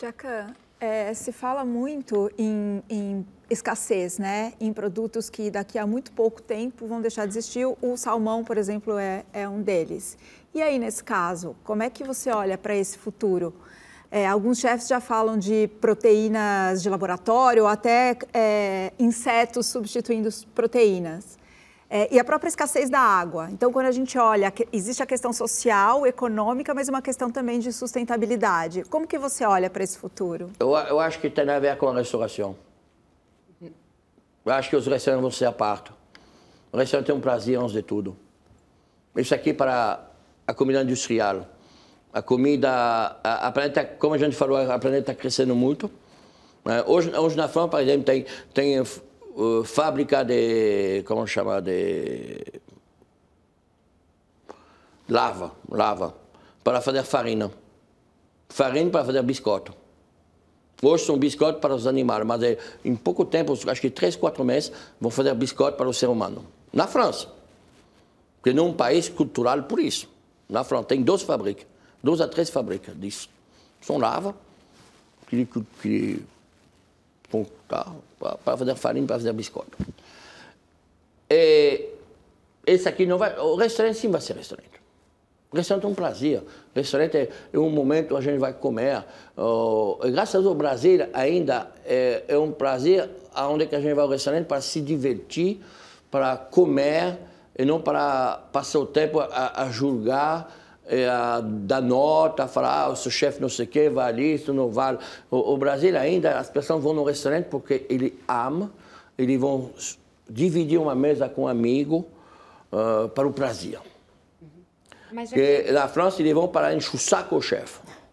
Jacan, é, se fala muito em, em, escassez, né? Em produtos que daqui a muito pouco tempo vão deixar de existir. O salmão, por exemplo, é, é um deles. E aí, nesse caso, como é que você olha para esse futuro? É, alguns chefes já falam de proteínas de laboratório, ou até é, insetos substituindo proteínas. É, e a própria escassez da água. Então, quando a gente olha, existe a questão social, econômica, mas uma questão também de sustentabilidade. Como que você olha para esse futuro? Eu, eu, acho que tem a ver com a restauração. Eu acho que os restaurantes vão ser a parto. O restaurante tem um prazer antes de tudo. Isso aqui para a comida industrial. A comida, a, a planeta, como a gente falou, a planeta está crescendo muito. Né? Hoje, hoje na França, por exemplo, tem, tem fábrica de. Como chama? De. Lava, lava. Para fazer farina. Farina para fazer biscoito. Hoje são biscoitos para os animais, mas é, em pouco tempo, acho que três, quatro meses, vão fazer biscoito para o ser humano. Na França. Porque não é um país cultural por isso. Na França, tem 12 fábricas, 12 a 13 fábricas disso. São lava, que, que para fazer farinha, para fazer biscoito. e é, esse aqui não vai. O restaurante sim vai ser restaurante. O restaurante é um prazer. O restaurante é, é um momento a gente vai comer. Oh, graças ao Brasil ainda é, é, um prazer aonde é que a gente vai ao restaurante para se divertir, para comer e não para passar o tempo a, a julgar é, dar nota, falar, ah, o seu chefe não sei o quê, vale isso, não vale. O, o Brasil ainda, as pessoas vão no restaurante porque ele ama, eles vão dividir uma mesa com um amigo uh, para o prazer. Na França, eles vão para enxuçar com o chefe.